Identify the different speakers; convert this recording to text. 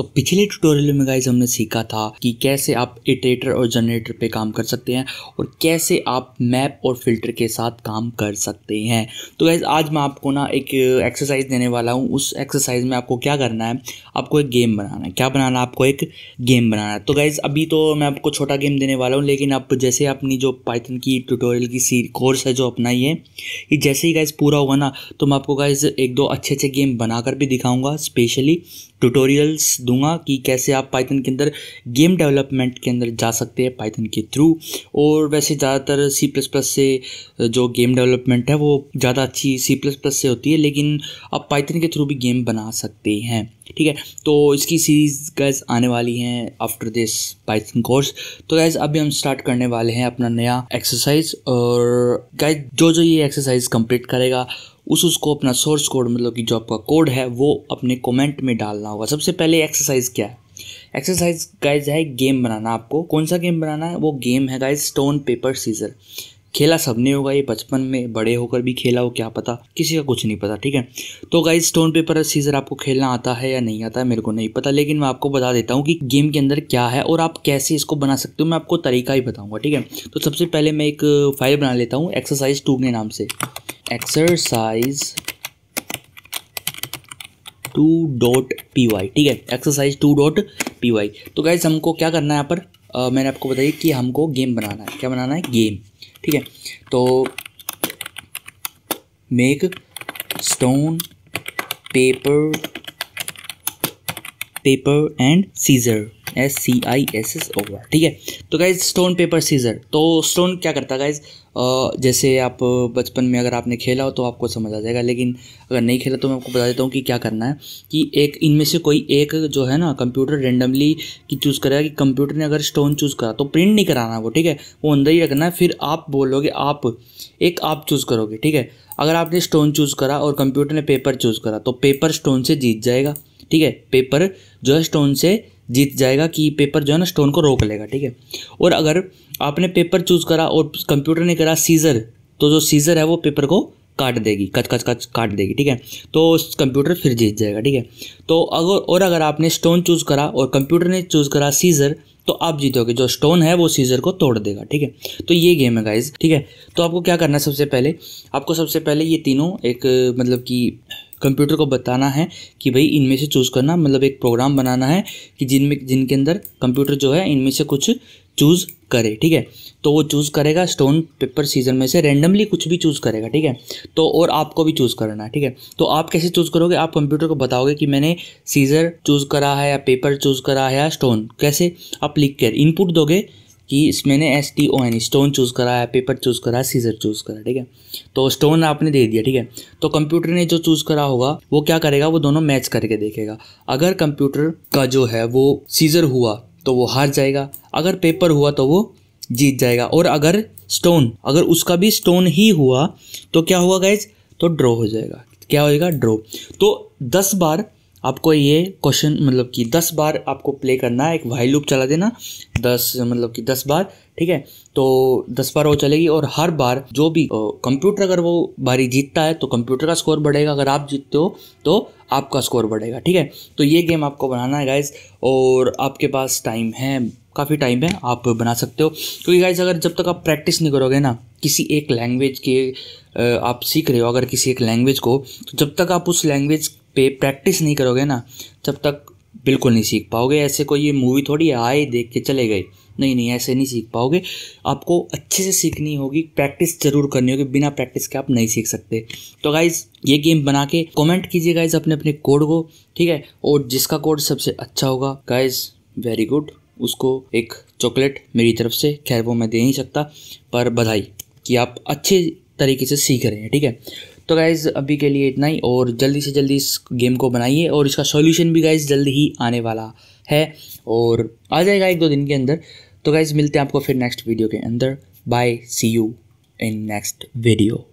Speaker 1: तो पिछले ट्यूटोरियल में गाइज हमने सीखा था कि कैसे आप इटरेटर और जनरेटर पे काम कर सकते हैं और कैसे आप मैप और फिल्टर के साथ काम कर सकते हैं तो गाइज आज मैं आपको ना एक एक्सरसाइज देने वाला हूँ उस एक्सरसाइज में आपको क्या करना है आपको एक गेम बनाना है क्या बनाना है आपको एक गेम बनाना है तो गाइज अभी तो मैं आपको छोटा गेम देने वाला हूँ लेकिन आप जैसे अपनी जो पाइथन की ट्यूटोरियल की सी कोर्स है जो अपना ये ये जैसे ही गाइज पूरा होगा ना तो मैं आपको गाइज एक दो अच्छे अच्छे गेम बनाकर भी दिखाऊंगा स्पेशली ट्यूटोरियल्स दूंगा कि कैसे आप पाइथन के अंदर गेम डेवलपमेंट के अंदर जा सकते हैं पाइथन के थ्रू और वैसे ज़्यादातर सी प्लस प्लस से जो गेम डेवलपमेंट है वो ज़्यादा अच्छी सी प्लस प्लस से होती है लेकिन आप पाइथन के थ्रू भी गेम बना सकते हैं ठीक है तो इसकी सीरीज़ गैस आने वाली हैं आफ्टर दिस पाइथन कोर्स तो गैज़ अभी हम स्टार्ट करने वाले हैं अपना नया एक्सरसाइज और गैज जो जो ये एक्सरसाइज कंप्लीट करेगा उस उसको अपना सोर्स कोड मतलब कि जो आपका कोड है वो अपने कमेंट में डालना होगा सबसे पहले एक्सरसाइज क्या है एक्सरसाइज गाइज है गेम बनाना आपको कौन सा गेम बनाना है वो गेम है गाइज स्टोन पेपर सीजर खेला सबने होगा ये बचपन में बड़े होकर भी खेला हो क्या पता किसी का कुछ नहीं पता ठीक है तो गाइज स्टोन पेपर सीजर आपको खेलना आता है या नहीं आता है मेरे को नहीं पता लेकिन मैं आपको बता देता हूँ कि गेम के अंदर क्या है और आप कैसे इसको बना सकते हो मैं आपको तरीका ही बताऊँगा ठीक है तो सबसे पहले मैं एक फाइल बना लेता हूँ एक्सरसाइज टू के नाम से exercise two dot P Y ठीक है exercise two dot P Y तो गाइज हमको क्या करना है यहाँ पर आ, मैंने आपको बताइए कि हमको गेम बनाना है क्या बनाना है गेम ठीक है तो make stone paper paper and scissor S C I S S O R ठीक है तो गाइज स्टोन पेपर सीजर तो स्टोन क्या करता है गाइज जैसे आप बचपन में अगर आपने खेला हो तो आपको समझ आ जाएगा लेकिन अगर नहीं खेला तो मैं आपको बता देता हूँ कि क्या करना है कि एक इनमें से कोई एक जो है ना कंप्यूटर रेंडमली कि चूज़ करेगा कि कंप्यूटर ने अगर स्टोन चूज़ करा तो प्रिंट नहीं कराना वो ठीक है वो अंदर ही रखना है फिर आप बोलोगे आप एक आप चूज़ करोगे ठीक है अगर आपने स्टोन चूज़ करा और कंप्यूटर ने पेपर चूज़ करा तो पेपर स्टोन से जीत जाएगा ठीक है पेपर जो है स्टोन से जीत जाएगा कि पेपर जो है ना स्टोन को रोक लेगा ठीक है और अगर आपने पेपर चूज़ करा और कंप्यूटर ने करा सीज़र तो जो सीज़र है वो पेपर को काट देगी कच कच कच काट देगी ठीक है तो कंप्यूटर फिर जीत जाएगा ठीक है तो अगर और अगर आपने स्टोन चूज़ करा और कंप्यूटर ने चूज़ करा सीज़र तो आप जीतोगे जो स्टोन है वो सीज़र को तोड़ देगा ठीक है तो ये गेम है गाइज ठीक है तो आपको क्या करना है सबसे पहले आपको सबसे पहले ये तीनों एक मतलब कि कंप्यूटर को बताना है कि भाई इनमें से चूज़ करना मतलब एक प्रोग्राम बनाना है कि जिनमें जिनके अंदर कंप्यूटर जो है इनमें से कुछ चूज़ करे ठीक है तो वो चूज़ करेगा स्टोन पेपर सीजन में से रैंडमली कुछ भी चूज़ करेगा ठीक है तो और आपको भी चूज़ करना है ठीक है तो आप कैसे चूज़ करोगे आप कंप्यूटर को बताओगे कि मैंने सीजर चूज़ करा है या पेपर चूज़ करा है या स्टोन कैसे आप लिख कर इनपुट दोगे कि इसमें S T O N stone choose करा है पेपर चूज़ करा है सीजर चूज़ करा ठीक है तो स्टोन आपने दे दिया ठीक है तो कंप्यूटर ने जो चूज़ करा होगा वो क्या करेगा वो दोनों मैच करके देखेगा अगर कंप्यूटर का जो है वो सीजर हुआ तो वो हार जाएगा अगर पेपर हुआ तो वो जीत जाएगा और अगर स्टोन अगर उसका भी स्टोन ही हुआ तो क्या हुआ गैज तो ड्रॉ हो जाएगा क्या होएगा ड्रॉ तो दस बार आपको ये क्वेश्चन मतलब कि दस बार आपको प्ले करना है एक वाई लूप चला देना दस मतलब कि दस बार ठीक है तो दस बार वो चलेगी और हर बार जो भी कंप्यूटर अगर वो बारी जीतता है तो कंप्यूटर का स्कोर बढ़ेगा अगर आप जीतते हो तो आपका स्कोर बढ़ेगा ठीक है तो ये गेम आपको बनाना है गाइज और आपके पास टाइम है काफ़ी टाइम है आप बना सकते हो क्योंकि गाइज अगर जब तक आप प्रैक्टिस नहीं करोगे ना किसी एक लैंग्वेज के आप सीख रहे हो अगर किसी एक लैंग्वेज को तो जब तक आप उस लैंग्वेज पे प्रैक्टिस नहीं करोगे ना तब तक बिल्कुल नहीं सीख पाओगे ऐसे कोई ये मूवी थोड़ी आए देख के चले गए नहीं नहीं ऐसे नहीं सीख पाओगे आपको अच्छे से सीखनी होगी प्रैक्टिस जरूर करनी होगी बिना प्रैक्टिस के आप नहीं सीख सकते तो गाइज ये गेम बना के कॉमेंट कीजिए गाइज अपने अपने कोड को ठीक है और जिसका कोड सबसे अच्छा होगा गाइज वेरी गुड उसको एक चॉकलेट मेरी तरफ से खैर वो मैं दे नहीं सकता पर बधाई कि आप अच्छे तरीके से सीख रहे हैं ठीक है तो गाइज़ अभी के लिए इतना ही और जल्दी से जल्दी इस गेम को बनाइए और इसका सॉल्यूशन भी गाइज़ जल्द ही आने वाला है और आ जाएगा एक दो दिन के अंदर तो गाइज़ मिलते हैं आपको फिर नेक्स्ट वीडियो के अंदर bye see you in next video